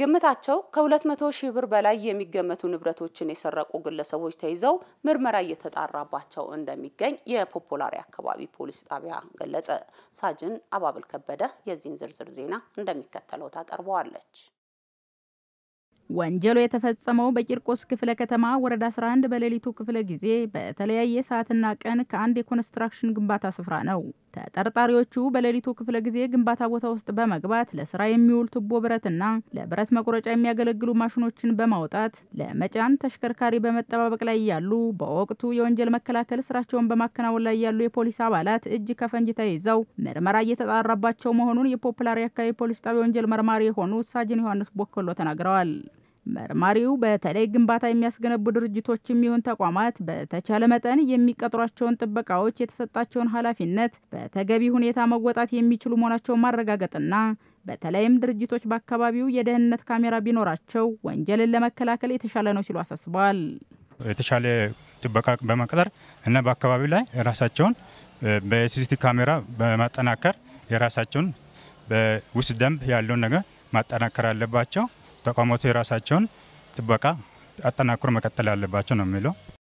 ግምታቸው ከ200 ሺህ ብር በላይ የሚገመቱ ንብረቶችን የሰረቁ ግለሰቦች ተይዘው ምርመራ እየተጣራባቸው እንደሚገኝ የፖፖላሪ አካባቢ ፖሊስ ጣቢያ ገለጸ። ሳጅን አባብል ከበደ የዚህን ዝርዝር ዜና እንደሚከተለው ታቀርበዋለች። ወንጀሉ የተፈጸመው በቂርቆስ ክፍለ ከተማ ወረዳ 11 በሌሊቱ ክፍለ ጊዜ በተለያየ ሰዓትና ቀን ከአንድ የኮንስትራክሽን ግንባታ ስፍራ ነው። ተጠርጣሪዎቹ በሌሊቱ ክፍለ ጊዜ ግንባታ ቦታ ውስጥ በመግባት ለስራ የሚውል ቱቦ ብረትና ለብረት መቁረጫ የሚያገለግሉ ማሽኖችን በማውጣት ለመጫን ተሽከርካሪ በመጠባበቅ ላይ ያሉ በወቅቱ የወንጀል መከላከል ስራቸውን በማከናወን ላይ ያሉ የፖሊስ አባላት እጅ ከፈንጅ ተይዘው ምርመራ እየተጣራባቸው መሆኑን የፖፕላሪ አካባቢ ፖሊስ ጣቢያ ወንጀል መርማሪ የሆኑ ሳጅን ዮሐንስ ቦከሎ ተናግረዋል። መርማሪው በተለይ ግንባታ የሚያስገነቡ ድርጅቶች የሚሆን ተቋማት በተቻለ መጠን የሚቀጥሯቸውን ጥበቃዎች የተሰጣቸውን ኃላፊነት በተገቢ ሁኔታ መወጣት የሚችሉ መሆናቸውን ማረጋገጥና በተለይም ድርጅቶች በአካባቢው የደህንነት ካሜራ ቢኖራቸው ወንጀልን ለመከላከል የተሻለ ነው ሲሉ አሳስበዋል። የተሻለ ጥበቃ በመቅጠር እና በአካባቢው ላይ ራሳቸውን በሲሲቲ ካሜራ በማጠናከር የራሳቸውን ውስጥ ደንብ ያለውን ነገር ማጠናከር አለባቸው። ተቋማቱ የራሳቸውን ጥበቃ አጠናክሮ መቀጠል ያለባቸው ነው የሚለው